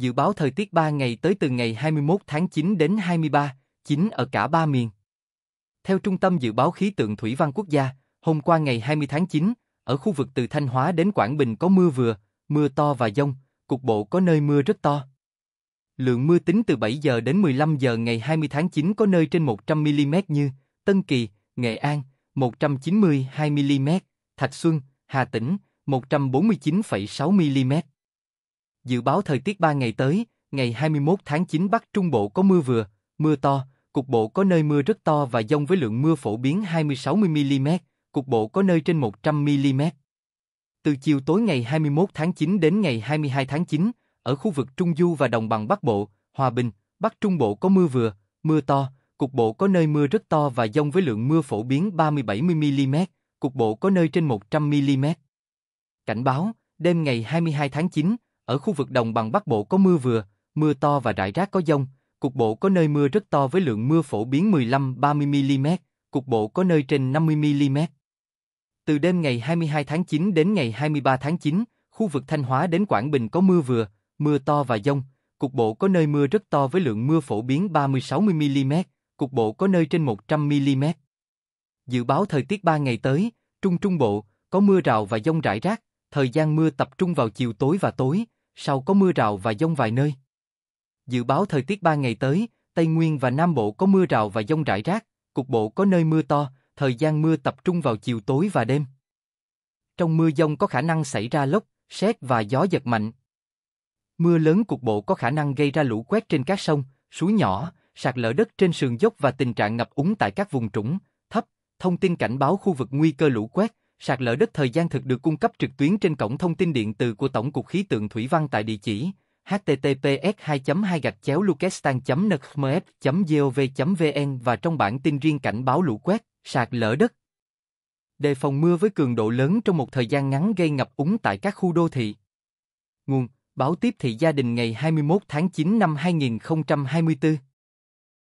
dự báo thời tiết 3 ngày tới từ ngày 21 tháng 9 đến 23, 9 ở cả ba miền. Theo Trung tâm Dự báo Khí tượng Thủy văn Quốc gia, hôm qua ngày 20 tháng 9, ở khu vực từ Thanh Hóa đến Quảng Bình có mưa vừa, mưa to và dông, cục bộ có nơi mưa rất to. Lượng mưa tính từ 7 giờ đến 15 giờ ngày 20 tháng 9 có nơi trên 100mm như Tân Kỳ, Nghệ An, 192mm, Thạch Xuân, Hà Tĩnh, 149,6mm. Dự báo thời tiết 3 ngày tới, ngày 21 tháng 9 Bắc Trung Bộ có mưa vừa, mưa to, cục bộ có nơi mưa rất to và dông với lượng mưa phổ biến 20-60mm, cục bộ có nơi trên 100mm. Từ chiều tối ngày 21 tháng 9 đến ngày 22 tháng 9, ở khu vực Trung Du và Đồng bằng Bắc Bộ, Hòa Bình, Bắc Trung Bộ có mưa vừa, mưa to, cục bộ có nơi mưa rất to và dông với lượng mưa phổ biến 30-70mm, cục bộ có nơi trên 100mm. Cảnh báo, đêm ngày 22 tháng 9, ở khu vực đồng bằng Bắc Bộ có mưa vừa, mưa to và rải rác có dông, cục bộ có nơi mưa rất to với lượng mưa phổ biến 15-30mm, cục bộ có nơi trên 50mm. Từ đêm ngày 22 tháng 9 đến ngày 23 tháng 9, khu vực Thanh Hóa đến Quảng Bình có mưa vừa, mưa to và dông, cục bộ có nơi mưa rất to với lượng mưa phổ biến 30-60mm, cục bộ có nơi trên 100mm. Dự báo thời tiết 3 ngày tới, Trung Trung Bộ, có mưa rào và dông rải rác, thời gian mưa tập trung vào chiều tối và tối, sau có mưa rào và dông vài nơi. Dự báo thời tiết 3 ngày tới, Tây Nguyên và Nam Bộ có mưa rào và dông rải rác, cục bộ có nơi mưa to, thời gian mưa tập trung vào chiều tối và đêm. Trong mưa dông có khả năng xảy ra lốc, sét và gió giật mạnh. Mưa lớn cục bộ có khả năng gây ra lũ quét trên các sông, suối nhỏ, sạt lở đất trên sườn dốc và tình trạng ngập úng tại các vùng trũng, thấp. Thông tin cảnh báo khu vực nguy cơ lũ quét, Sạt lở đất thời gian thực được cung cấp trực tuyến trên cổng thông tin điện tử của Tổng cục Khí tượng Thủy văn tại địa chỉ https 2 2 gạch chéo lucastan nkhmf gov vn và trong bản tin riêng cảnh báo lũ quét, sạt lở đất. Đề phòng mưa với cường độ lớn trong một thời gian ngắn gây ngập úng tại các khu đô thị. Nguồn Báo tiếp thị gia đình ngày 21 tháng 9 năm 2024